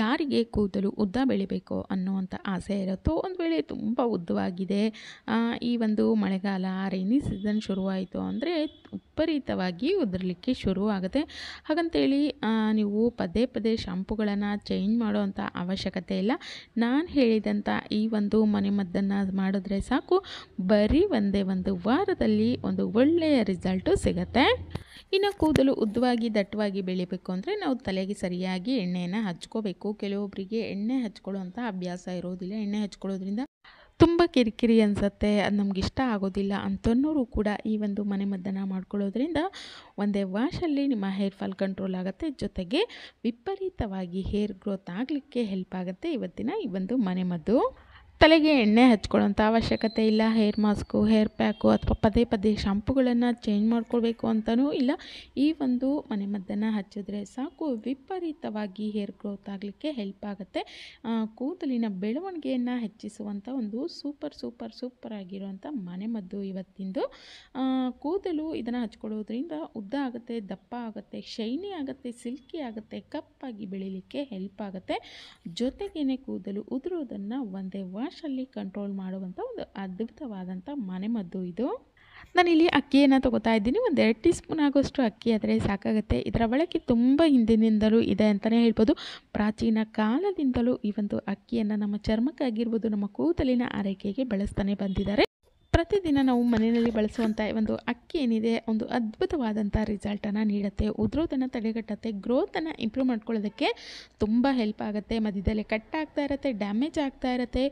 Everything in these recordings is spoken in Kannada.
ಯಾರಿಗೆ ಕೂದಲು ಉದ್ದ ಬೆಳಿಬೇಕು ಅನ್ನುವಂಥ ಆಸೆ ಇರುತ್ತೋ ಒಂದು ವೇಳೆ ತುಂಬ ಉದ್ದವಾಗಿದೆ ಈ ಒಂದು ಮಳೆಗಾಲ ರೈನಿ ಸೀಸನ್ ಶುರುವಾಯಿತು ಅಂದರೆ ವಿಪರೀತವಾಗಿ ಉದುರಲಿಕ್ಕೆ ಶುರುವಾಗುತ್ತೆ ಹಾಗಂತೇಳಿ ನೀವು ಪದೇ ಪದೇ ಶಾಂಪುಗಳನ್ನು ಚೇಂಜ್ ಮಾಡುವಂಥ ಅವಶ್ಯಕತೆ ಇಲ್ಲ ನಾನು ಹೇಳಿದಂಥ ಈ ಒಂದು ಮನೆಮದ್ದನ್ನು ಮಾಡಿದ್ರೆ ಸಾಕು ಬರೀ ಒಂದೇ ಒಂದು ವಾರದಲ್ಲಿ ಒಂದು ಒಳ್ಳೆಯ ರಿಸಲ್ಟು ಸಿಗುತ್ತೆ ಇನ್ನು ಕೂದಲು ಉದ್ದವಾಗಿ ದಟ್ಟವಾಗಿ ಬೆಳಿಬೇಕು ಅಂದರೆ ನಾವು ತಲೆಗೆ ಸರಿಯಾಗಿ ಎಣ್ಣೆಯನ್ನು ಹಚ್ಕೋಬೇಕು ಕೆಲವೊಬ್ಬರಿಗೆ ಎಣ್ಣೆ ಹಚ್ಕೊಳ್ಳುವಂಥ ಅಭ್ಯಾಸ ಇರೋದಿಲ್ಲ ಎಣ್ಣೆ ಹಚ್ಕೊಳ್ಳೋದ್ರಿಂದ ತುಂಬ ಕಿರಿಕಿರಿ ಅನಿಸುತ್ತೆ ಅದು ನಮ್ಗೆ ಇಷ್ಟ ಆಗೋದಿಲ್ಲ ಅಂತನೂ ಕೂಡ ಈ ಒಂದು ಮನೆಮದ್ದನ್ನು ಮಾಡ್ಕೊಳ್ಳೋದ್ರಿಂದ ಒಂದೇ ವಾಶಲ್ಲಿ ನಿಮ್ಮ ಹೇರ್ ಫಾಲ್ ಕಂಟ್ರೋಲ್ ಆಗುತ್ತೆ ಜೊತೆಗೆ ವಿಪರೀತವಾಗಿ ಹೇರ್ ಗ್ರೋತ್ ಆಗಲಿಕ್ಕೆ ಹೆಲ್ಪ್ ಆಗುತ್ತೆ ಇವತ್ತಿನ ಈ ಒಂದು ಮನೆಮದ್ದು ತಲೆಗೆ ಎಣ್ಣೆ ಹಚ್ಕೊಳ್ಳೋಂಥ ಅವಶ್ಯಕತೆ ಇಲ್ಲ ಹೇರ್ ಮಾಸ್ಕು ಹೇರ್ ಪ್ಯಾಕು ಅಥವಾ ಪದೇ ಪದೇ ಶಾಂಪುಗಳನ್ನು ಚೇಂಜ್ ಮಾಡ್ಕೊಳ್ಬೇಕು ಅಂತಲೂ ಇಲ್ಲ ಈ ಒಂದು ಮನೆಮದ್ದನ್ನು ಹಚ್ಚಿದ್ರೆ ಸಾಕು ವಿಪರೀತವಾಗಿ ಹೇರ್ ಗ್ರೋತ್ ಆಗಲಿಕ್ಕೆ ಹೆಲ್ಪ್ ಆಗುತ್ತೆ ಕೂದಲಿನ ಬೆಳವಣಿಗೆಯನ್ನು ಹೆಚ್ಚಿಸುವಂಥ ಒಂದು ಸೂಪರ್ ಸೂಪರ್ ಸೂಪರ್ ಆಗಿರುವಂಥ ಮನೆಮದ್ದು ಇವತ್ತಿಂದು ಕೂದಲು ಇದನ್ನು ಹಚ್ಕೊಳ್ಳೋದ್ರಿಂದ ಉದ್ದ ಆಗುತ್ತೆ ದಪ್ಪ ಆಗುತ್ತೆ ಶೈನಿ ಆಗುತ್ತೆ ಸಿಲ್ಕಿ ಆಗುತ್ತೆ ಕಪ್ಪಾಗಿ ಬೆಳಿಲಿಕ್ಕೆ ಹೆಲ್ಪ್ ಆಗುತ್ತೆ ಜೊತೆಗೇನೆ ಕೂದಲು ಉದುರೋದನ್ನು ಒಂದೇ ವಾಶ್ ರ್ಯಾಷಲ್ಲಿ ಕಂಟ್ರೋಲ್ ಮಾಡುವಂಥ ಒಂದು ಅದ್ಭುತವಾದಂಥ ಮನೆಮದ್ದು ಇದು ನಾನಿಲ್ಲಿ ಅಕ್ಕಿಯನ್ನು ತಗೋತಾ ಇದ್ದೀನಿ ಒಂದು ಎರಡು ಟೀ ಸ್ಪೂನ್ ಆಗೋಷ್ಟು ಅಕ್ಕಿ ಆದರೆ ಸಾಕಾಗುತ್ತೆ ಇದರ ಬಳಕೆ ತುಂಬ ಹಿಂದಿನಿಂದಲೂ ಇದೆ ಅಂತಲೇ ಹೇಳ್ಬೋದು ಪ್ರಾಚೀನ ಕಾಲದಿಂದಲೂ ಈ ಒಂದು ಅಕ್ಕಿಯನ್ನು ನಮ್ಮ ಚರ್ಮಕ್ಕಾಗಿರ್ಬೋದು ನಮ್ಮ ಕೂದಲಿನ ಆರೈಕೆಗೆ ಬಳಸ್ತಾನೆ ಬಂದಿದ್ದಾರೆ ಪ್ರತಿದಿನ ನಾವು ಮನೆಯಲ್ಲಿ ಬಳಸುವಂಥ ಒಂದು ಅಕ್ಕಿ ಏನಿದೆ ಒಂದು ಅದ್ಭುತವಾದಂಥ ರಿಸಲ್ಟನ್ನು ನೀಡುತ್ತೆ ಉದ್ರೋದನ್ನು ತಡೆಗಟ್ಟತ್ತೆ ಗ್ರೋತನ್ನು ಇಂಪ್ರೂವ್ ಮಾಡ್ಕೊಳ್ಳೋದಕ್ಕೆ ತುಂಬ ಹೆಲ್ಪ್ ಆಗುತ್ತೆ ಮಧ್ಯದಲ್ಲಿ ಕಟ್ ಆಗ್ತಾ ಇರುತ್ತೆ ಡ್ಯಾಮೇಜ್ ಆಗ್ತಾ ಇರುತ್ತೆ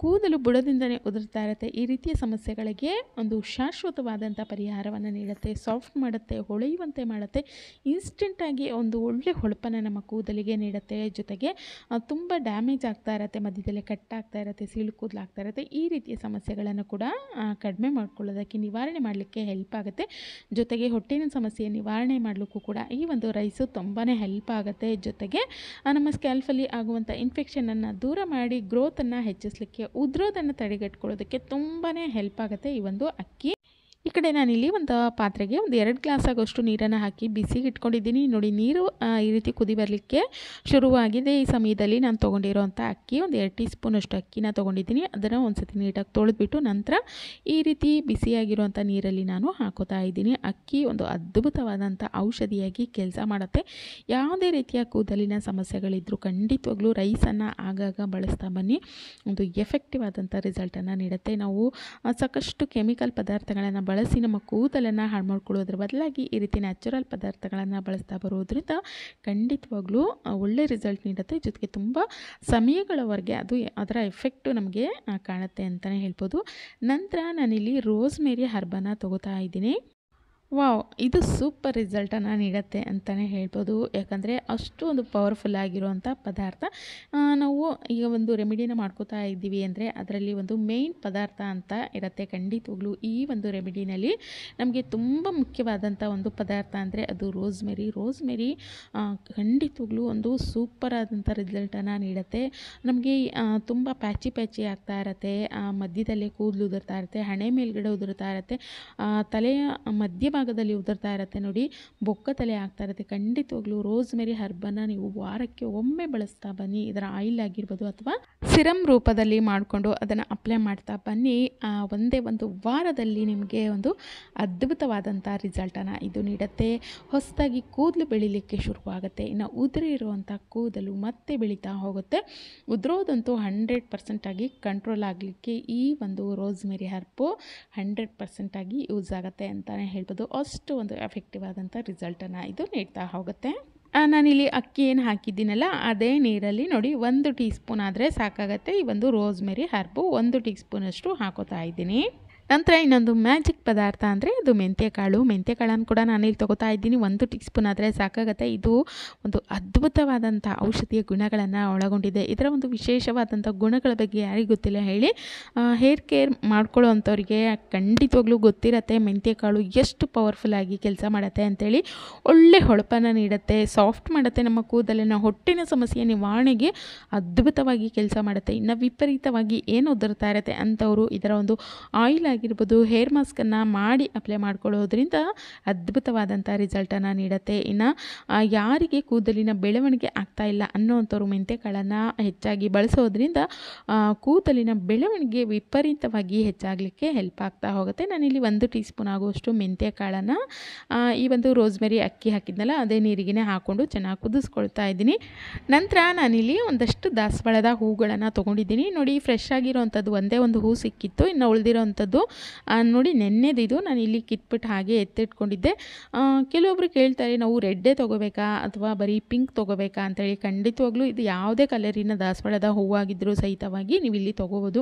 ಕೂದಲು ಬುಡದಿಂದಲೇ ಉದುರ್ತಾ ಇರುತ್ತೆ ಈ ರೀತಿಯ ಸಮಸ್ಯೆಗಳಿಗೆ ಒಂದು ಶಾಶ್ವತವಾದಂಥ ಪರಿಹಾರವನ್ನು ನೀಡುತ್ತೆ ಸಾಫ್ಟ್ ಮಾಡುತ್ತೆ ಹೊಳೆಯುವಂತೆ ಮಾಡುತ್ತೆ ಇನ್ಸ್ಟೆಂಟಾಗಿ ಒಂದು ಒಳ್ಳೆ ಹೊಳಪನ್ನು ನಮ್ಮ ಕೂದಲಿಗೆ ನೀಡುತ್ತೆ ಜೊತೆಗೆ ತುಂಬ ಡ್ಯಾಮೇಜ್ ಆಗ್ತಾ ಇರುತ್ತೆ ಮಧ್ಯದಲ್ಲಿ ಕಟ್ಟಾಗ್ತಾ ಇರುತ್ತೆ ಸೀಳು ಕೂದಲು ಆಗ್ತಾ ಇರುತ್ತೆ ಈ ರೀತಿಯ ಸಮಸ್ಯೆಗಳನ್ನು ಕೂಡ ಕಡಿಮೆ ಮಾಡಿಕೊಳ್ಳೋದಕ್ಕೆ ನಿವಾರಣೆ ಮಾಡಲಿಕ್ಕೆ ಹೆಲ್ಪ್ ಆಗುತ್ತೆ ಜೊತೆಗೆ ಹೊಟ್ಟಿನ ಸಮಸ್ಯೆ ನಿವಾರಣೆ ಮಾಡಲಿಕ್ಕೂ ಕೂಡ ಈ ಒಂದು ರೈಸು ತುಂಬಾ ಹೆಲ್ಪ್ ಆಗುತ್ತೆ ಜೊತೆಗೆ ನಮ್ಮ ಸ್ಕ್ಯಾಲ್ಫಲ್ಲಿ ಆಗುವಂಥ ಇನ್ಫೆಕ್ಷನನ್ನು ದೂರ ಮಾಡಿ ಗ್ರೋತನ್ನು ಹೆಚ್ಚಿಸಲಿಕ್ಕೆ ಉದ್ರೋದನ್ನು ತಡೆಗಟ್ಕೊಳ್ಳೋದಕ್ಕೆ ತುಂಬಾ ಹೆಲ್ಪ್ ಆಗುತ್ತೆ ಈ ಒಂದು ಅಕ್ಕಿ ಈ ಕಡೆ ನಾನಿಲ್ಲಿ ಒಂದು ಪಾತ್ರೆಗೆ ಒಂದು ಎರಡು ಗ್ಲಾಸ್ ಆಗೋಷ್ಟು ನೀರನ್ನು ಹಾಕಿ ಬಿಸಿಗೆ ಇಟ್ಕೊಂಡಿದ್ದೀನಿ ನೋಡಿ ನೀರು ಈ ರೀತಿ ಕುದಿ ಬರಲಿಕ್ಕೆ ಶುರುವಾಗಿದೆ ಈ ಸಮಯದಲ್ಲಿ ನಾನು ತೊಗೊಂಡಿರೋವಂಥ ಅಕ್ಕಿ ಒಂದು ಎರಡು ಟೀ ಸ್ಪೂನಷ್ಟು ಅಕ್ಕಿನ ತೊಗೊಂಡಿದ್ದೀನಿ ಅದನ್ನು ಒಂದು ಸತಿ ನೀಟಾಗಿ ತೊಳೆದ್ಬಿಟ್ಟು ನಂತರ ಈ ರೀತಿ ಬಿಸಿಯಾಗಿರುವಂಥ ನೀರಲ್ಲಿ ನಾನು ಹಾಕೋತಾ ಇದ್ದೀನಿ ಅಕ್ಕಿ ಒಂದು ಅದ್ಭುತವಾದಂಥ ಔಷಧಿಯಾಗಿ ಕೆಲಸ ಮಾಡುತ್ತೆ ಯಾವುದೇ ರೀತಿಯ ಕೂದಲಿನ ಸಮಸ್ಯೆಗಳಿದ್ದರೂ ಖಂಡಿತವಾಗ್ಲೂ ರೈಸನ್ನು ಆಗಾಗ ಬಳಸ್ತಾ ಬನ್ನಿ ಒಂದು ಎಫೆಕ್ಟಿವ್ ಆದಂಥ ರಿಸಲ್ಟನ್ನು ನೀಡುತ್ತೆ ನಾವು ಸಾಕಷ್ಟು ಕೆಮಿಕಲ್ ಪದಾರ್ಥಗಳನ್ನು ಬಳಸಿ ನಮ್ಮ ಕೂದಲನ್ನು ಹಾಳು ಮಾಡ್ಕೊಳ್ಳೋದ್ರ ಬದಲಾಗಿ ಈ ರೀತಿ ನ್ಯಾಚುರಲ್ ಪದಾರ್ಥಗಳನ್ನು ಬಳಸ್ತಾ ಬರೋದ್ರಿಂದ ಖಂಡಿತವಾಗ್ಲೂ ಒಳ್ಳೆ ರಿಸಲ್ಟ್ ನೀಡುತ್ತೆ ಜೊತೆಗೆ ತುಂಬ ಸಮಯಗಳವರೆಗೆ ಅದು ಅದರ ಎಫೆಕ್ಟು ನಮಗೆ ಕಾಣುತ್ತೆ ಅಂತಲೇ ಹೇಳ್ಬೋದು ನಂತರ ನಾನಿಲ್ಲಿ ರೋಸ್ ಮೇರಿ ಹರ್ಬನ್ನು ತೊಗೋತಾ ಇದ್ದೀನಿ ವಾವ್ ಇದು ಸೂಪರ್ ರಿಸಲ್ಟನ್ನು ನೀಡುತ್ತೆ ಅಂತಲೇ ಹೇಳ್ಬೋದು ಯಾಕಂದರೆ ಅಷ್ಟು ಒಂದು ಪವರ್ಫುಲ್ ಆಗಿರುವಂಥ ಪದಾರ್ಥ ನಾವು ಈಗ ಒಂದು ರೆಮಿಡಿನ ಮಾಡ್ಕೋತಾ ಇದ್ದೀವಿ ಅಂದರೆ ಅದರಲ್ಲಿ ಒಂದು ಮೇಯ್ನ್ ಪದಾರ್ಥ ಅಂತ ಇರುತ್ತೆ ಖಂಡಿತಗಳು ಈ ಒಂದು ರೆಮಿಡಿನಲ್ಲಿ ನಮಗೆ ತುಂಬ ಮುಖ್ಯವಾದಂಥ ಒಂದು ಪದಾರ್ಥ ಅಂದರೆ ಅದು ರೋಸ್ ಮೆರಿ ಖಂಡಿತವಾಗ್ಲೂ ಒಂದು ಸೂಪರ್ ಆದಂಥ ರಿಸಲ್ಟನ್ನು ನೀಡುತ್ತೆ ನಮಗೆ ತುಂಬ ಪ್ಯಾಚಿ ಪ್ಯಾಚಿ ಆಗ್ತಾ ಇರುತ್ತೆ ಮಧ್ಯದಲ್ಲೇ ಕೂದಲು ಉದುರ್ತಾ ಇರುತ್ತೆ ಹಣೆ ಮೇಲ್ಗಡೆ ಉದುರ್ತಾ ಇರುತ್ತೆ ತಲೆಯ ಮಧ್ಯ ಭಾಗದಲ್ಲಿ ಉದುರ್ತಾ ಇರುತ್ತೆ ನೋಡಿ ಬೊಕ್ಕ ತಲೆ ಆಗ್ತಾ ಇರುತ್ತೆ ಖಂಡಿತವಾಗ್ಲೂ ರೋಸ್ ಮೆರಿ ಹರ್ಬನ್ನು ನೀವು ವಾರಕ್ಕೆ ಒಮ್ಮೆ ಬಳಸ್ತಾ ಬನ್ನಿ ಇದರ ಆಯಿಲ್ ಆಗಿರ್ಬೋದು ಅಥವಾ ಸಿರಮ್ ರೂಪದಲ್ಲಿ ಮಾಡಿಕೊಂಡು ಅದನ್ನು ಅಪ್ಲೈ ಮಾಡ್ತಾ ಬನ್ನಿ ಒಂದೇ ಒಂದು ವಾರದಲ್ಲಿ ನಿಮಗೆ ಒಂದು ಅದ್ಭುತವಾದಂಥ ರಿಸಲ್ಟನ್ನು ಇದು ನೀಡುತ್ತೆ ಹೊಸದಾಗಿ ಕೂದಲು ಬೆಳಿಲಿಕ್ಕೆ ಶುರುವಾಗುತ್ತೆ ಇನ್ನು ಉದುರಿ ಇರುವಂಥ ಕೂದಲು ಮತ್ತೆ ಬೆಳೀತಾ ಹೋಗುತ್ತೆ ಉದುರೋದಂತೂ ಹಂಡ್ರೆಡ್ ಪರ್ಸೆಂಟಾಗಿ ಕಂಟ್ರೋಲ್ ಆಗಲಿಕ್ಕೆ ಈ ಒಂದು ರೋಸ್ ಮೆರಿ ಹರ್ಬು ಹಂಡ್ರೆಡ್ ಪರ್ಸೆಂಟಾಗಿ ಯೂಸ್ ಆಗುತ್ತೆ ಅಂತಲೇ ಹೇಳ್ಬೋದು ಅಷ್ಟು ಒಂದು ಎಫೆಕ್ಟಿವ್ ಆದಂಥ ರಿಸಲ್ಟನ್ನು ಇದು ನೀಡ್ತಾ ಹೋಗುತ್ತೆ ನಾನಿಲ್ಲಿ ಅಕ್ಕಿ ಏನು ಹಾಕಿದ್ದೀನಲ್ಲ ಅದೇ ನೀರಲ್ಲಿ ನೋಡಿ ಒಂದು ಟೀ ಸ್ಪೂನ್ ಆದರೆ ಸಾಕಾಗತ್ತೆ ಈ ಒಂದು ರೋಸ್ಮೆರಿ ಹರ್ಬು ಒಂದು ಟೀ ಸ್ಪೂನಷ್ಟು ಹಾಕೋತಾ ಇದ್ದೀನಿ ನಂತರ ಇನ್ನೊಂದು ಮ್ಯಾಜಿಕ್ ಪದಾರ್ಥ ಅಂದರೆ ಅದು ಮೆಂತ್ಯಕಾಳು ಮೆಂತ್ಯಕಾಳನ್ನು ಕೂಡ ನಾನು ಇಲ್ಲಿ ತೊಗೋತಾ ಇದ್ದೀನಿ ಒಂದು ಟೀ ಸ್ಪೂನ್ ಆದರೆ ಸಾಕಾಗತ್ತೆ ಇದು ಒಂದು ಅದ್ಭುತವಾದಂಥ ಔಷಧಿಯ ಗುಣಗಳನ್ನು ಒಳಗೊಂಡಿದೆ ಇದರ ಒಂದು ವಿಶೇಷವಾದಂಥ ಗುಣಗಳ ಬಗ್ಗೆ ಯಾರಿಗೂ ಗೊತ್ತಿಲ್ಲ ಹೇಳಿ ಹೇರ್ ಕೇರ್ ಮಾಡ್ಕೊಳ್ಳೋ ಅಂಥವ್ರಿಗೆ ಖಂಡಿತವಾಗ್ಲೂ ಗೊತ್ತಿರತ್ತೆ ಮೆಂತ್ಯಕಾಳು ಎಷ್ಟು ಪವರ್ಫುಲ್ ಆಗಿ ಕೆಲಸ ಮಾಡುತ್ತೆ ಅಂತೇಳಿ ಒಳ್ಳೆ ಹೊಳಪನ್ನು ನೀಡುತ್ತೆ ಸಾಫ್ಟ್ ಮಾಡುತ್ತೆ ನಮ್ಮ ಕೂದಲಿನ ಹೊಟ್ಟಿನ ಸಮಸ್ಯೆ ನಿವಾರಣೆಗೆ ಅದ್ಭುತವಾಗಿ ಕೆಲಸ ಮಾಡುತ್ತೆ ಇನ್ನು ವಿಪರೀತವಾಗಿ ಏನು ಉದುರ್ತಾ ಇರುತ್ತೆ ಅಂಥವರು ಇದರ ಒಂದು ಆಯಿಲ್ ಆಗಿರ್ಬೋದು ಹೇರ್ ಮಾಸ್ಕನ್ನು ಮಾಡಿ ಅಪ್ಲೈ ಮಾಡ್ಕೊಳ್ಳೋದ್ರಿಂದ ಅದ್ಭುತವಾದಂಥ ರಿಸಲ್ಟನ್ನು ನೀಡುತ್ತೆ ಇನ್ನು ಯಾರಿಗೆ ಕೂದಲಿನ ಬೆಳವಣಿಗೆ ಆಗ್ತಾ ಇಲ್ಲ ಅನ್ನೋವಂಥವ್ರು ಮೆಂತೆಕಾಳನ್ನು ಹೆಚ್ಚಾಗಿ ಬಳಸೋದ್ರಿಂದ ಕೂದಲಿನ ಬೆಳವಣಿಗೆ ವಿಪರೀತವಾಗಿ ಹೆಚ್ಚಾಗಲಿಕ್ಕೆ ಹೆಲ್ಪ್ ಆಗ್ತಾ ಹೋಗುತ್ತೆ ನಾನಿಲ್ಲಿ ಒಂದು ಟೀ ಸ್ಪೂನ್ ಆಗುವಷ್ಟು ಮೆಂತ್ಯಕಾಳನ್ನು ಈ ಒಂದು ರೋಸ್ಮೆರಿ ಅಕ್ಕಿ ಹಾಕಿದ್ನಲ್ಲ ಅದೇ ನೀರಿಗೆ ಹಾಕ್ಕೊಂಡು ಚೆನ್ನಾಗಿ ಕುದಿಸ್ಕೊಳ್ತಾ ಇದ್ದೀನಿ ನಂತರ ನಾನಿಲ್ಲಿ ಒಂದಷ್ಟು ದಾಸವಾಳದ ಹೂಗಳನ್ನು ತೊಗೊಂಡಿದ್ದೀನಿ ನೋಡಿ ಫ್ರೆಶ್ ಆಗಿರೋವಂಥದ್ದು ಒಂದೇ ಒಂದು ಹೂ ಸಿಕ್ಕಿತ್ತು ಇನ್ನು ಉಳಿದಿರೋವಂಥದ್ದು ನೋಡಿ ನೆನ್ನೆದಿದು ನಾನು ಇಲ್ಲಿ ಕಿಟ್ಬಿಟ್ಟು ಹಾಗೆ ಎತ್ತಿಟ್ಕೊಂಡಿದ್ದೆ ಕೆಲವೊಬ್ರು ಕೇಳ್ತಾರೆ ನಾವು ರೆಡ್ಡೇ ತೊಗೋಬೇಕಾ ಅಥವಾ ಬರೀ ಪಿಂಕ್ ತೊಗೋಬೇಕಾ ಅಂತೇಳಿ ಖಂಡಿತವಾಗ್ಲೂ ಇದು ಯಾವುದೇ ಕಲರಿನ ದಾಸವಾಳದ ಹೂವಾಗಿದ್ದರೂ ಸಹಿತವಾಗಿ ನೀವು ಇಲ್ಲಿ ತೊಗೋಬೋದು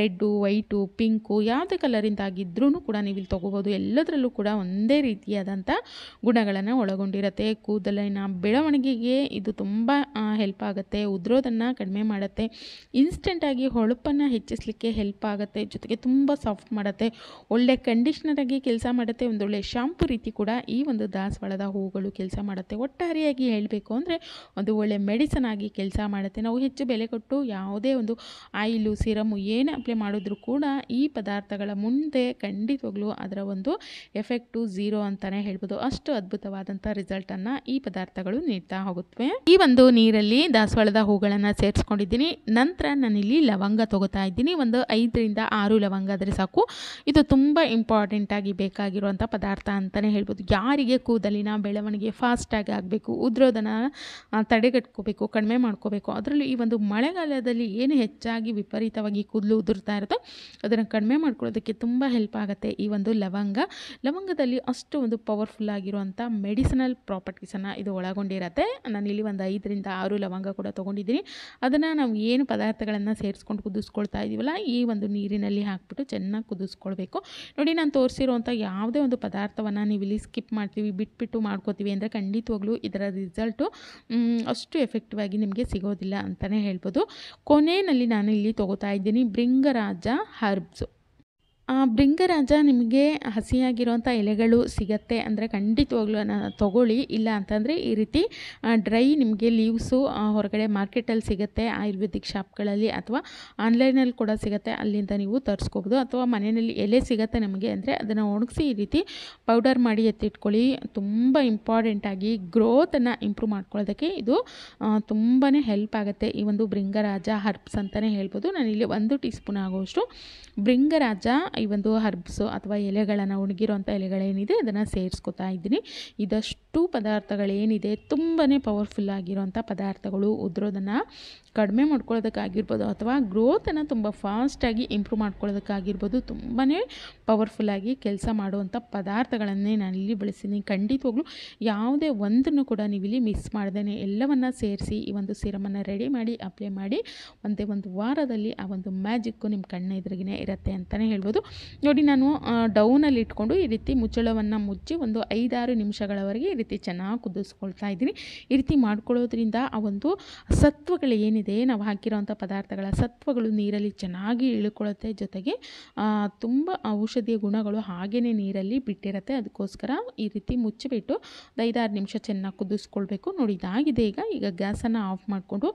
ರೆಡ್ಡು ವೈಟು ಪಿಂಕು ಯಾವುದೇ ಕಲರಿಂದ ಆಗಿದ್ರೂ ಕೂಡ ನೀವು ಇಲ್ಲಿ ತೊಗೋಬೋದು ಎಲ್ಲದರಲ್ಲೂ ಕೂಡ ಒಂದೇ ರೀತಿಯಾದಂಥ ಗುಣಗಳನ್ನು ಒಳಗೊಂಡಿರುತ್ತೆ ಕೂದಲಿನ ಬೆಳವಣಿಗೆಗೆ ಇದು ತುಂಬ ಹೆಲ್ಪ್ ಆಗುತ್ತೆ ಉದ್ರೋದನ್ನು ಕಡಿಮೆ ಮಾಡುತ್ತೆ ಇನ್ಸ್ಟೆಂಟಾಗಿ ಹೊಳಪನ್ನು ಹೆಚ್ಚಿಸಲಿಕ್ಕೆ ಹೆಲ್ಪ್ ಆಗುತ್ತೆ ಜೊತೆಗೆ ತುಂಬ ಸಾಫ್ಟ್ ಮಾಡುತ್ತೆ ಮಾಡುತ್ತೆ ಒಳ್ಳೆ ಆಗಿ ಕೆಲಸ ಮಾಡುತ್ತೆ ಒಂದೊಳ್ಳೆ ಶಾಂಪು ರೀತಿ ಕೂಡ ಈ ಒಂದು ದಾಸವಾಳದ ಹೂಗಳು ಕೆಲಸ ಮಾಡುತ್ತೆ ಒಟ್ಟಾರೆಯಾಗಿ ಹೇಳಬೇಕು ಅಂದರೆ ಒಂದು ಒಳ್ಳೆ ಮೆಡಿಸನ್ ಆಗಿ ಕೆಲಸ ಮಾಡುತ್ತೆ ನಾವು ಹೆಚ್ಚು ಬೆಲೆ ಕೊಟ್ಟು ಯಾವುದೇ ಒಂದು ಆಯಿಲು ಸಿರಮು ಏನು ಅಪ್ಲೈ ಮಾಡಿದ್ರು ಕೂಡ ಈ ಪದಾರ್ಥಗಳ ಮುಂದೆ ಖಂಡಿತವಾಗ್ಲೂ ಅದರ ಒಂದು ಎಫೆಕ್ಟು ಝೀರೋ ಅಂತಲೇ ಹೇಳ್ಬೋದು ಅಷ್ಟು ಅದ್ಭುತವಾದಂಥ ರಿಸಲ್ಟನ್ನು ಈ ಪದಾರ್ಥಗಳು ನೀಡ್ತಾ ಹೋಗುತ್ತವೆ ಈ ಒಂದು ನೀರಲ್ಲಿ ದಾಸವಾಳದ ಹೂಗಳನ್ನು ಸೇರಿಸ್ಕೊಂಡಿದ್ದೀನಿ ನಂತರ ನಾನಿಲ್ಲಿ ಲವಂಗ ತಗೋತಾ ಇದ್ದೀನಿ ಒಂದು ಐದರಿಂದ ಆರು ಲವಂಗ ಆದರೆ ಸಾಕು ಇದು ತುಂಬ ಇಂಪಾರ್ಟೆಂಟಾಗಿ ಬೇಕಾಗಿರುವಂಥ ಪದಾರ್ಥ ಅಂತಲೇ ಹೇಳ್ಬೋದು ಯಾರಿಗೆ ಕೂದಲಿನ ಬೆಳವಣಿಗೆ ಫಾಸ್ಟಾಗಿ ಆಗಬೇಕು ಉದ್ರೋದನ ತಡೆಗಟ್ಕೋಬೇಕು ಕಡಿಮೆ ಮಾಡ್ಕೋಬೇಕು ಅದರಲ್ಲೂ ಈ ಒಂದು ಮಳೆಗಾಲದಲ್ಲಿ ಏನು ಹೆಚ್ಚಾಗಿ ವಿಪರೀತವಾಗಿ ಕೂದಲು ಉದುರ್ತಾ ಇರುತ್ತೋ ಅದನ್ನು ಕಡಿಮೆ ಮಾಡ್ಕೊಳ್ಳೋದಕ್ಕೆ ತುಂಬ ಹೆಲ್ಪ್ ಆಗುತ್ತೆ ಈ ಒಂದು ಲವಂಗ ಲವಂಗದಲ್ಲಿ ಅಷ್ಟು ಒಂದು ಪವರ್ಫುಲ್ ಆಗಿರುವಂಥ ಮೆಡಿಸಿನಲ್ ಪ್ರಾಪರ್ಟೀಸನ್ನು ಇದು ಒಳಗೊಂಡಿರುತ್ತೆ ಇಲ್ಲಿ ಒಂದು ಐದರಿಂದ ಆರು ಲವಂಗ ಕೂಡ ತೊಗೊಂಡಿದ್ದೀನಿ ಅದನ್ನು ನಾವು ಏನು ಪದಾರ್ಥಗಳನ್ನು ಸೇರಿಸ್ಕೊಂಡು ಕುದಿಸ್ಕೊಳ್ತಾ ಇದ್ದೀವಲ್ಲ ಈ ಒಂದು ನೀರಿನಲ್ಲಿ ಹಾಕಿಬಿಟ್ಟು ಚೆನ್ನಾಗಿ ಕುದಿಸ್ಕೊಂಡು ಒಣಗಿಸ್ಕೊಳ್ಬೇಕು ನೋಡಿ ನಾನು ತೋರಿಸಿರುವಂಥ ಯಾವುದೇ ಒಂದು ಪದಾರ್ಥವನ್ನು ನೀವು ಇಲ್ಲಿ ಸ್ಕಿಪ್ ಮಾಡ್ತೀವಿ ಬಿಟ್ಬಿಟ್ಟು ಮಾಡ್ಕೋತೀವಿ ಅಂದರೆ ಖಂಡಿತವಾಗ್ಲೂ ಇದರ ರಿಸಲ್ಟು ಅಷ್ಟು ಎಫೆಕ್ಟಿವ್ ಆಗಿ ನಿಮಗೆ ಸಿಗೋದಿಲ್ಲ ಅಂತಲೇ ಹೇಳ್ಬೋದು ಕೊನೆಯಲ್ಲಿ ನಾನು ಇಲ್ಲಿ ತೊಗೋತಾ ಇದ್ದೀನಿ ಬೃಂಗರಾಜ ಹರ್ಬ್ಸು ಭೃಂಗರಾಜ ನಿಮಗೆ ಹಸಿಯಾಗಿರುವಂಥ ಎಲೆಗಳು ಸಿಗತ್ತೆ ಅಂದರೆ ಖಂಡಿತವಾಗ್ಲೂ ತೊಗೊಳ್ಳಿ ಇಲ್ಲ ಅಂತಂದರೆ ಈ ರೀತಿ ಡ್ರೈ ನಿಮಗೆ ಲೀವ್ಸು ಹೊರಗಡೆ ಮಾರ್ಕೆಟಲ್ಲಿ ಸಿಗುತ್ತೆ ಆಯುರ್ವೇದಿಕ್ ಶಾಪ್ಗಳಲ್ಲಿ ಅಥವಾ ಆನ್ಲೈನಲ್ಲಿ ಕೂಡ ಸಿಗುತ್ತೆ ಅಲ್ಲಿಂದ ನೀವು ತರಿಸ್ಕೋಬೋದು ಅಥವಾ ಮನೆಯಲ್ಲಿ ಎಲೆ ಸಿಗತ್ತೆ ನಮಗೆ ಅಂದರೆ ಅದನ್ನು ಒಣಗಿಸಿ ಈ ರೀತಿ ಪೌಡರ್ ಮಾಡಿ ಎತ್ತಿಟ್ಕೊಳ್ಳಿ ತುಂಬ ಇಂಪಾರ್ಟೆಂಟಾಗಿ ಗ್ರೋತನ್ನು ಇಂಪ್ರೂವ್ ಮಾಡ್ಕೊಳ್ಳೋದಕ್ಕೆ ಇದು ತುಂಬಾ ಹೆಲ್ಪ್ ಆಗುತ್ತೆ ಈ ಒಂದು ಭೃಂಗರಾಜ ಹರ್ಬ್ಸ್ ಅಂತಲೇ ಹೇಳ್ಬೋದು ನಾನಿಲ್ಲಿ ಒಂದು ಟೀ ಸ್ಪೂನ್ ಆಗೋಷ್ಟು ಭೃಂಗರಾಜ ಈ ಒಂದು ಹರ್ಬ್ಸು ಅಥವಾ ಎಲೆಗಳನ್ನು ಒಣಗಿರೋಂಥ ಎಲೆಗಳೇನಿದೆ ಅದನ್ನು ಸೇರಿಸ್ಕೊತಾ ಇದ್ದೀನಿ ಇದಷ್ಟು ಪದಾರ್ಥಗಳೇನಿದೆ ತುಂಬಾ ಪವರ್ಫುಲ್ ಆಗಿರುವಂಥ ಪದಾರ್ಥಗಳು ಉದ್ರೋದನ್ನು ಕಡಿಮೆ ಮಾಡ್ಕೊಳ್ಳೋದಕ್ಕಾಗಿರ್ಬೋದು ಅಥವಾ ಗ್ರೋತನ್ನು ತುಂಬ ಫಾಸ್ಟಾಗಿ ಇಂಪ್ರೂವ್ ಮಾಡ್ಕೊಳ್ಳೋದಕ್ಕಾಗಿರ್ಬೋದು ತುಂಬಾ ಪವರ್ಫುಲ್ಲಾಗಿ ಕೆಲಸ ಮಾಡುವಂಥ ಪದಾರ್ಥಗಳನ್ನೇ ಇಲ್ಲಿ ಬಳಸಿದ್ದೀನಿ ಖಂಡಿತವಾಗ್ಲೂ ಯಾವುದೇ ಒಂದನ್ನು ಕೂಡ ನೀವು ಇಲ್ಲಿ ಮಿಸ್ ಮಾಡ್ದೇನೆ ಎಲ್ಲವನ್ನು ಸೇರಿಸಿ ಈ ಒಂದು ಸಿರಮನ್ನು ರೆಡಿ ಮಾಡಿ ಅಪ್ಲೈ ಮಾಡಿ ಒಂದೇ ಒಂದು ವಾರದಲ್ಲಿ ಆ ಒಂದು ಮ್ಯಾಜಿಕ್ಕು ನಿಮ್ಮ ಕಣ್ಣ ಎದುರಿಗೇ ಇರುತ್ತೆ ಅಂತಲೇ ಹೇಳ್ಬೋದು ನೋಡಿ ನಾನು ಡೌನಲ್ಲಿ ಇಟ್ಕೊಂಡು ಈ ರೀತಿ ಮುಚ್ಚಳವನ್ನು ಮುಚ್ಚಿ ಒಂದು ಐದಾರು ನಿಮಿಷಗಳವರೆಗೆ ಈ ರೀತಿ ಚೆನ್ನಾಗಿ ಕುದಿಸ್ಕೊಳ್ತಾ ಇದ್ದೀನಿ ಈ ರೀತಿ ಮಾಡ್ಕೊಳ್ಳೋದ್ರಿಂದ ಆ ಒಂದು ಸತ್ವಗಳು ಏನಿದೆ ನಾವು ಹಾಕಿರೋವಂಥ ಪದಾರ್ಥಗಳ ಸತ್ವಗಳು ನೀರಲ್ಲಿ ಚೆನ್ನಾಗಿ ಇಳ್ಕೊಳ್ಳುತ್ತೆ ಜೊತೆಗೆ ತುಂಬ ಔಷಧಿಯ ಗುಣಗಳು ಹಾಗೇ ನೀರಲ್ಲಿ ಬಿಟ್ಟಿರುತ್ತೆ ಅದಕ್ಕೋಸ್ಕರ ಈ ರೀತಿ ಮುಚ್ಚಿಬಿಟ್ಟು ಐದಾರು ನಿಮಿಷ ಚೆನ್ನಾಗಿ ಕುದಿಸ್ಕೊಳ್ಬೇಕು ನೋಡಿ ಇದಾಗಿದೆ ಈಗ ಈಗ ಗ್ಯಾಸನ್ನು ಆಫ್ ಮಾಡಿಕೊಂಡು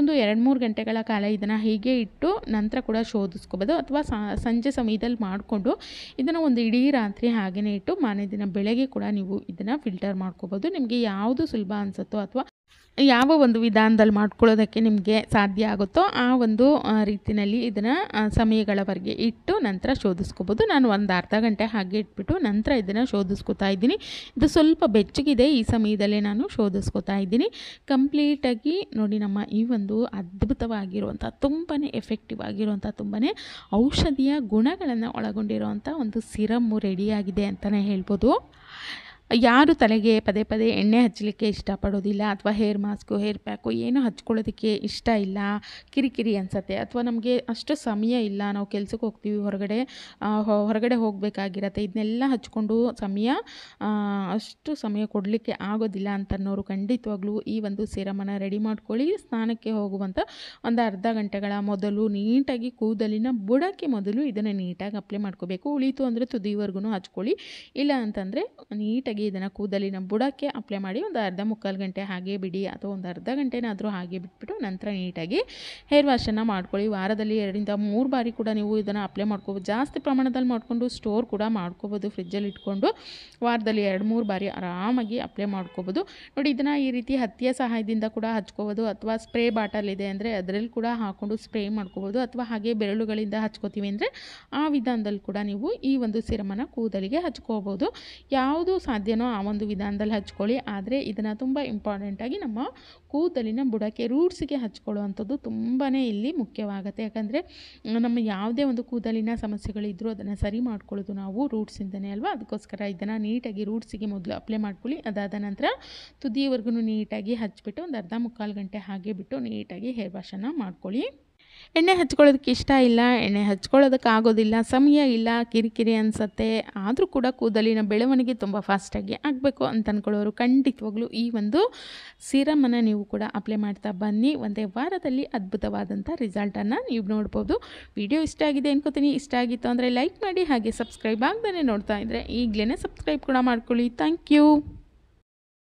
ಒಂದು ಎರಡು ಮೂರು ಗಂಟೆಗಳ ಕಾಲ ಇದನ್ನು ಹೀಗೆ ಇಟ್ಟು ನಂತರ ಕೂಡ ಶೋಧಿಸ್ಕೋಬೋದು ಅಥವಾ ಸಂಜೆ ಸಮಯದಲ್ಲಿ ಮಾಡ್ಕೊಂಡು ಮಾಡಿಕೊಂಡು ಇದನ್ನು ಒಂದು ಇಡೀ ರಾತ್ರಿ ಹಾಗೆಯೇ ಇಟ್ಟು ಮನೆ ದಿನ ಬೆಳಗ್ಗೆ ಕೂಡ ನೀವು ಇದನ್ನು ಫಿಲ್ಟರ್ ಮಾಡ್ಕೋಬೋದು ನಿಮಗೆ ಯಾವುದು ಸುಲಭ ಅನ್ಸುತ್ತೋ ಅಥವಾ ಯಾವ ಒಂದು ವಿಧಾನದಲ್ಲಿ ಮಾಡ್ಕೊಳ್ಳೋದಕ್ಕೆ ನಿಮಗೆ ಸಾಧ್ಯ ಆಗುತ್ತೋ ಆ ಒಂದು ರೀತಿಯಲ್ಲಿ ಇದನ್ನು ಸಮಯಗಳವರೆಗೆ ಇಟ್ಟು ನಂತರ ಶೋಧಿಸ್ಕೋಬೋದು ನಾನು ಒಂದು ಅರ್ಧ ಗಂಟೆ ಹಾಗೆ ಇಟ್ಬಿಟ್ಟು ನಂತರ ಇದನ್ನು ಶೋಧಿಸ್ಕೋತಾ ಇದ್ದೀನಿ ಇದು ಸ್ವಲ್ಪ ಬೆಚ್ಚಗಿದೆ ಈ ಸಮಯದಲ್ಲೇ ನಾನು ಶೋಧಿಸ್ಕೋತಾ ಇದ್ದೀನಿ ಕಂಪ್ಲೀಟಾಗಿ ನೋಡಿ ನಮ್ಮ ಈ ಒಂದು ಅದ್ಭುತವಾಗಿರುವಂಥ ತುಂಬನೇ ಎಫೆಕ್ಟಿವ್ ಆಗಿರುವಂಥ ತುಂಬಾ ಔಷಧಿಯ ಗುಣಗಳನ್ನು ಒಳಗೊಂಡಿರುವಂಥ ಒಂದು ಸಿರಮ್ಮು ರೆಡಿಯಾಗಿದೆ ಅಂತಲೇ ಹೇಳ್ಬೋದು ಯಾರು ತಲೆಗೆ ಪದೇ ಪದೇ ಎಣ್ಣೆ ಹಚ್ಚಲಿಕ್ಕೆ ಇಷ್ಟಪಡೋದಿಲ್ಲ ಅಥವಾ ಹೇರ್ ಮಾಸ್ಕು ಹೇರ್ ಪ್ಯಾಕು ಏನೂ ಹಚ್ಕೊಳ್ಳೋದಕ್ಕೆ ಇಷ್ಟ ಇಲ್ಲ ಕಿರಿಕಿರಿ ಅನಿಸತ್ತೆ ಅಥವಾ ನಮಗೆ ಅಷ್ಟು ಸಮಯ ಇಲ್ಲ ನಾವು ಕೆಲಸಕ್ಕೆ ಹೋಗ್ತೀವಿ ಹೊರಗಡೆ ಹೊರಗಡೆ ಹೋಗಬೇಕಾಗಿರತ್ತೆ ಇದನ್ನೆಲ್ಲ ಹಚ್ಕೊಂಡು ಸಮಯ ಅಷ್ಟು ಸಮಯ ಕೊಡಲಿಕ್ಕೆ ಆಗೋದಿಲ್ಲ ಅಂತನ್ನೋರು ಖಂಡಿತವಾಗ್ಲೂ ಈ ಒಂದು ಸಿರಮನ್ನು ರೆಡಿ ಮಾಡ್ಕೊಳ್ಳಿ ಸ್ನಾನಕ್ಕೆ ಹೋಗುವಂಥ ಒಂದು ಅರ್ಧ ಗಂಟೆಗಳ ಮೊದಲು ನೀಟಾಗಿ ಕೂದಲಿನ ಬುಡಕ್ಕೆ ಮೊದಲು ಇದನ್ನು ನೀಟಾಗಿ ಅಪ್ಲೈ ಮಾಡ್ಕೋಬೇಕು ಉಳಿತು ಅಂದರೆ ತುದಿವರೆಗೂ ಹಚ್ಕೊಳ್ಳಿ ಇಲ್ಲ ಅಂತಂದರೆ ನೀಟಾಗಿ ಇದನ್ನು ಕೂದಲಿನ ಬುಡಕ್ಕೆ ಅಪ್ಲೈ ಮಾಡಿ ಒಂದು ಅರ್ಧ ಮುಕ್ಕಾಲು ಗಂಟೆ ಹಾಗೆ ಬಿಡಿ ಅಥವಾ ಒಂದು ಅರ್ಧ ಗಂಟೆನಾದರೂ ಹಾಗೆ ಬಿಟ್ಬಿಟ್ಟು ನಂತರ ನೀಟಾಗಿ ಹೇರ್ ವಾಶನ್ನು ಮಾಡ್ಕೊಳ್ಳಿ ವಾರದಲ್ಲಿ ಎರಡರಿಂದ ಮೂರು ಬಾರಿ ಕೂಡ ನೀವು ಇದನ್ನು ಅಪ್ಲೈ ಮಾಡ್ಕೋಬೋದು ಜಾಸ್ತಿ ಪ್ರಮಾಣದಲ್ಲಿ ಮಾಡಿಕೊಂಡು ಸ್ಟೋರ್ ಕೂಡ ಮಾಡ್ಕೋಬೋದು ಫ್ರಿಜ್ಜಲ್ಲಿ ಇಟ್ಕೊಂಡು ವಾರದಲ್ಲಿ ಎರಡು ಮೂರು ಬಾರಿ ಆರಾಮಾಗಿ ಅಪ್ಲೈ ಮಾಡ್ಕೋಬೋದು ನೋಡಿ ಇದನ್ನು ಈ ರೀತಿ ಹತ್ತಿಯ ಸಹಾಯದಿಂದ ಕೂಡ ಹಚ್ಕೋಬೋದು ಅಥವಾ ಸ್ಪ್ರೇ ಬಾಟಲ್ ಇದೆ ಅಂದರೆ ಅದರಲ್ಲಿ ಕೂಡ ಹಾಕ್ಕೊಂಡು ಸ್ಪ್ರೇ ಮಾಡ್ಕೋಬೋದು ಅಥವಾ ಹಾಗೆ ಬೆರಳುಗಳಿಂದ ಹಚ್ಕೋತೀವಿ ಅಂದರೆ ಆ ವಿಧಾನದಲ್ಲಿ ಕೂಡ ನೀವು ಈ ಒಂದು ಸಿರಮನ್ನು ಕೂದಲಿಗೆ ಹಚ್ಕೋಬೋದು ಯಾವುದು ಸಾಧ್ಯ ಸಾಧ್ಯನೋ ಆ ಒಂದು ವಿಧಾನದಲ್ಲಿ ಹಚ್ಕೊಳ್ಳಿ ಆದರೆ ಇದನ್ನು ತುಂಬ ಇಂಪಾರ್ಟೆಂಟಾಗಿ ನಮ್ಮ ಕೂದಲಿನ ಬುಡಕ್ಕೆ ರೂಟ್ಸ್ಗೆ ಹಚ್ಕೊಳ್ಳುವಂಥದ್ದು ತುಂಬಾ ಇಲ್ಲಿ ಮುಖ್ಯವಾಗುತ್ತೆ ಯಾಕಂದರೆ ನಮ್ಮ ಯಾವುದೇ ಒಂದು ಕೂದಲಿನ ಸಮಸ್ಯೆಗಳಿದ್ದರೂ ಅದನ್ನು ಸರಿ ಮಾಡ್ಕೊಳ್ಳೋದು ನಾವು ರೂಟ್ಸಿಂದನೇ ಅಲ್ವಾ ಅದಕ್ಕೋಸ್ಕರ ಇದನ್ನು ನೀಟಾಗಿ ರೂಟ್ಸಿಗೆ ಮೊದಲು ಅಪ್ಲೈ ಮಾಡ್ಕೊಳ್ಳಿ ಅದಾದ ನಂತರ ತುದಿಯವರೆಗೂ ನೀಟಾಗಿ ಹಚ್ಚಿಬಿಟ್ಟು ಒಂದು ಅರ್ಧ ಮುಕ್ಕಾಲು ಗಂಟೆ ಹಾಗೆ ಬಿಟ್ಟು ನೀಟಾಗಿ ಹೇರ್ ವಾಶನ್ನು ಮಾಡ್ಕೊಳ್ಳಿ ಎಣ್ಣೆ ಹಚ್ಕೊಳ್ಳೋದಕ್ಕೆ ಇಷ್ಟ ಇಲ್ಲ ಎಣ್ಣೆ ಹಚ್ಕೊಳ್ಳೋದಕ್ಕಾಗೋದಿಲ್ಲ ಸಮಯ ಇಲ್ಲ ಕಿರಿಕಿರಿ ಅನಿಸತ್ತೆ ಆದರೂ ಕೂಡ ಕೂದಲಿನ ಬೆಳವಣಿಗೆ ತುಂಬ ಫಾಸ್ಟಾಗಿ ಆಗಬೇಕು ಅಂತ ಅಂದ್ಕೊಳ್ಳೋರು ಖಂಡಿತವಾಗ್ಲೂ ಈ ಒಂದು ಸೀರಮನ್ನು ನೀವು ಕೂಡ ಅಪ್ಲೈ ಮಾಡ್ತಾ ಬನ್ನಿ ಒಂದೇ ವಾರದಲ್ಲಿ ಅದ್ಭುತವಾದಂಥ ರಿಸಲ್ಟನ್ನು ನೀವು ನೋಡ್ಬೋದು ವಿಡಿಯೋ ಇಷ್ಟ ಆಗಿದೆ ಅನ್ಕೋತೀನಿ ಇಷ್ಟ ಆಗಿತ್ತು ಅಂದರೆ ಲೈಕ್ ಮಾಡಿ ಹಾಗೆ ಸಬ್ಸ್ಕ್ರೈಬ್ ಆಗದೇ ನೋಡ್ತಾ ಇದ್ದರೆ ಈಗಲೇ ಸಬ್ಸ್ಕ್ರೈಬ್ ಕೂಡ ಮಾಡ್ಕೊಳ್ಳಿ ಥ್ಯಾಂಕ್ ಯು